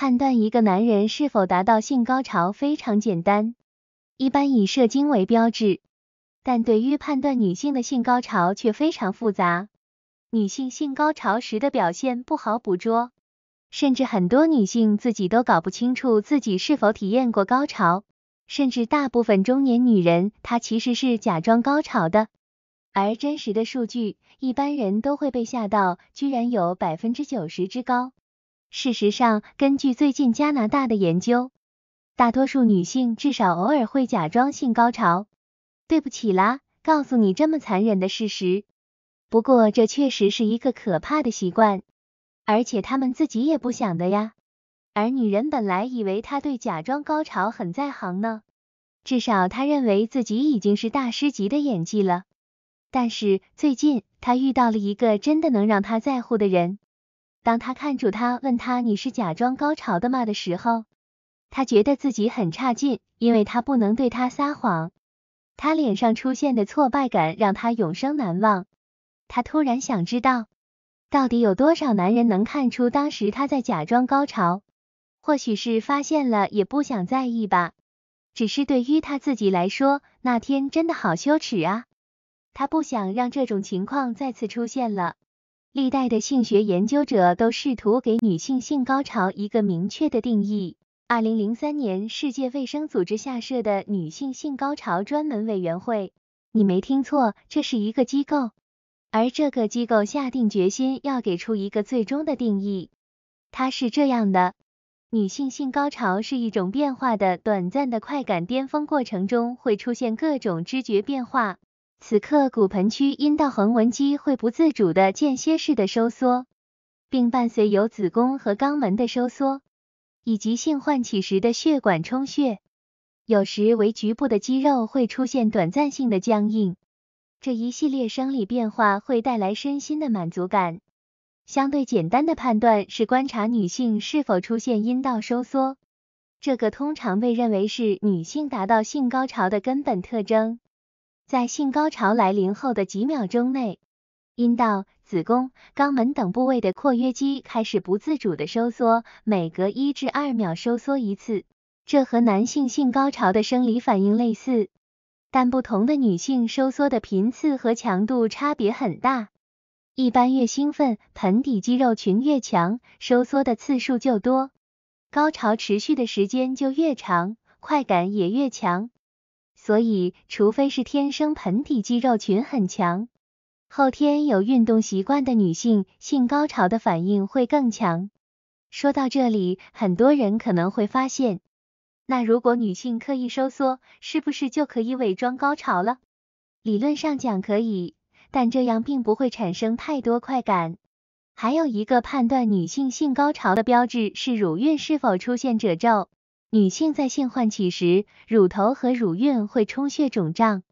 判断一个男人是否达到性高潮非常简单，一般以射精为标志。但对于判断女性的性高潮却非常复杂，女性性高潮时的表现不好捕捉，甚至很多女性自己都搞不清楚自己是否体验过高潮，甚至大部分中年女人她其实是假装高潮的。而真实的数据，一般人都会被吓到，居然有百分之九十之高。事实上，根据最近加拿大的研究，大多数女性至少偶尔会假装性高潮。对不起啦，告诉你这么残忍的事实。不过这确实是一个可怕的习惯，而且她们自己也不想的呀。而女人本来以为她对假装高潮很在行呢，至少她认为自己已经是大师级的演技了。但是最近她遇到了一个真的能让她在乎的人。当他看住他，问他你是假装高潮的吗的时候，他觉得自己很差劲，因为他不能对他撒谎。他脸上出现的挫败感让他永生难忘。他突然想知道，到底有多少男人能看出当时他在假装高潮？或许是发现了也不想在意吧。只是对于他自己来说，那天真的好羞耻啊！他不想让这种情况再次出现了。历代的性学研究者都试图给女性性高潮一个明确的定义。二零零三年，世界卫生组织下设的女性性高潮专门委员会，你没听错，这是一个机构，而这个机构下定决心要给出一个最终的定义。它是这样的：女性性高潮是一种变化的、短暂的快感巅峰过程中会出现各种知觉变化。此刻，骨盆区阴道横纹肌会不自主的间歇式的收缩，并伴随有子宫和肛门的收缩，以及性唤起时的血管充血，有时为局部的肌肉会出现短暂性的僵硬。这一系列生理变化会带来身心的满足感。相对简单的判断是观察女性是否出现阴道收缩，这个通常被认为是女性达到性高潮的根本特征。在性高潮来临后的几秒钟内，阴道、子宫、肛门等部位的括约肌开始不自主的收缩，每隔一至二秒收缩一次。这和男性性高潮的生理反应类似，但不同的女性收缩的频次和强度差别很大。一般越兴奋，盆底肌肉群越强，收缩的次数就多，高潮持续的时间就越长，快感也越强。所以，除非是天生盆底肌肉群很强，后天有运动习惯的女性，性高潮的反应会更强。说到这里，很多人可能会发现，那如果女性刻意收缩，是不是就可以伪装高潮了？理论上讲可以，但这样并不会产生太多快感。还有一个判断女性性高潮的标志是乳晕是否出现褶皱。女性在性唤起时，乳头和乳晕会充血肿胀，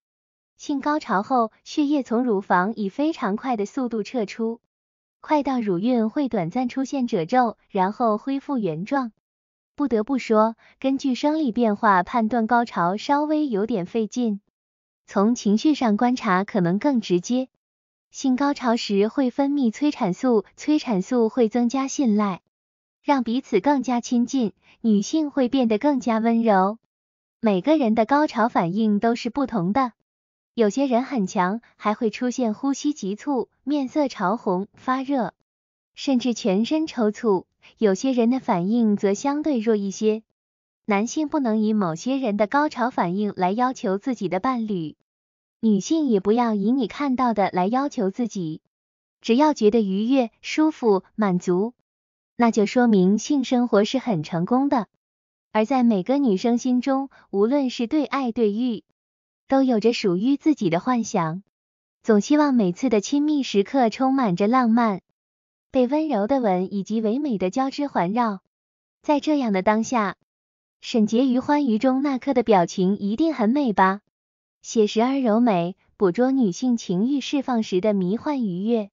性高潮后，血液从乳房以非常快的速度撤出，快到乳晕会短暂出现褶皱，然后恢复原状。不得不说，根据生理变化判断高潮稍微有点费劲，从情绪上观察可能更直接。性高潮时会分泌催产素，催产素会增加信赖。让彼此更加亲近，女性会变得更加温柔。每个人的高潮反应都是不同的，有些人很强，还会出现呼吸急促、面色潮红、发热，甚至全身抽搐；有些人的反应则相对弱一些。男性不能以某些人的高潮反应来要求自己的伴侣，女性也不要以你看到的来要求自己，只要觉得愉悦、舒服、满足。那就说明性生活是很成功的，而在每个女生心中，无论是对爱对欲，都有着属于自己的幻想，总希望每次的亲密时刻充满着浪漫，被温柔的吻以及唯美的交织环绕。在这样的当下，沈洁于欢愉中那刻的表情一定很美吧，写实而柔美，捕捉女性情欲释放时的迷幻愉悦。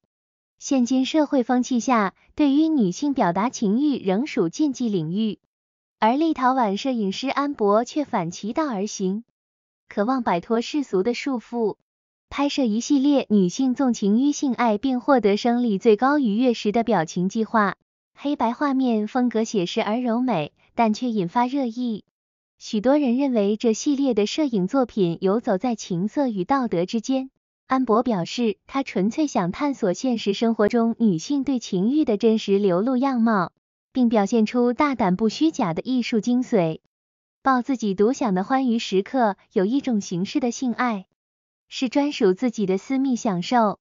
现今社会风气下，对于女性表达情欲仍属禁忌领域，而立陶宛摄影师安博却反其道而行，渴望摆脱世俗的束缚，拍摄一系列女性纵情于性爱并获得生理最高愉悦时的表情计划。黑白画面风格写实而柔美，但却引发热议。许多人认为这系列的摄影作品游走在情色与道德之间。安博表示，他纯粹想探索现实生活中女性对情欲的真实流露样貌，并表现出大胆不虚假的艺术精髓。抱自己独享的欢愉时刻，有一种形式的性爱，是专属自己的私密享受。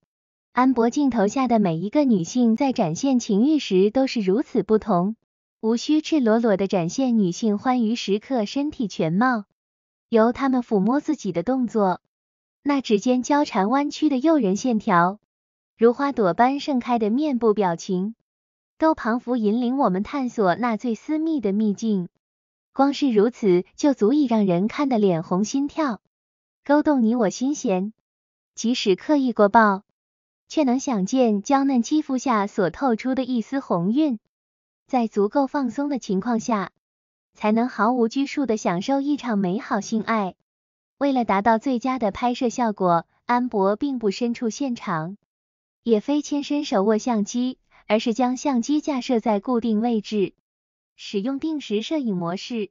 安博镜头下的每一个女性在展现情欲时都是如此不同，无需赤裸裸的展现女性欢愉时刻身体全貌，由她们抚摸自己的动作。那指尖交缠弯曲的诱人线条，如花朵般盛开的面部表情，都彷佛引领我们探索那最私密的秘境。光是如此，就足以让人看得脸红心跳，勾动你我心弦。即使刻意过曝，却能想见娇嫩肌肤下所透出的一丝红晕。在足够放松的情况下，才能毫无拘束地享受一场美好性爱。为了达到最佳的拍摄效果，安博并不身处现场，也非亲身手握相机，而是将相机架设在固定位置，使用定时摄影模式，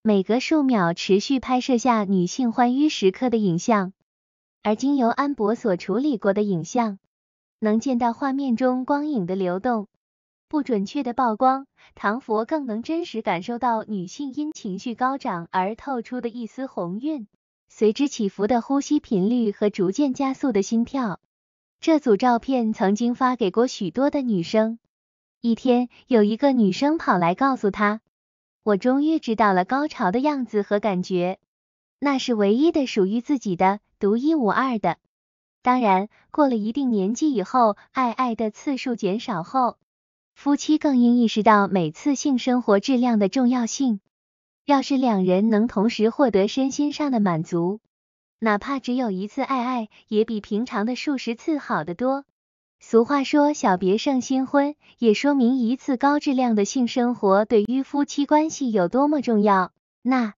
每隔数秒持续拍摄下女性欢愉时刻的影像。而经由安博所处理过的影像，能见到画面中光影的流动，不准确的曝光，唐佛更能真实感受到女性因情绪高涨而透出的一丝红晕。随之起伏的呼吸频率和逐渐加速的心跳，这组照片曾经发给过许多的女生。一天，有一个女生跑来告诉他：“我终于知道了高潮的样子和感觉，那是唯一的属于自己的，独一无二的。”当然，过了一定年纪以后，爱爱的次数减少后，夫妻更应意识到每次性生活质量的重要性。要是两人能同时获得身心上的满足，哪怕只有一次爱爱，也比平常的数十次好得多。俗话说“小别胜新婚”，也说明一次高质量的性生活对于夫妻关系有多么重要。那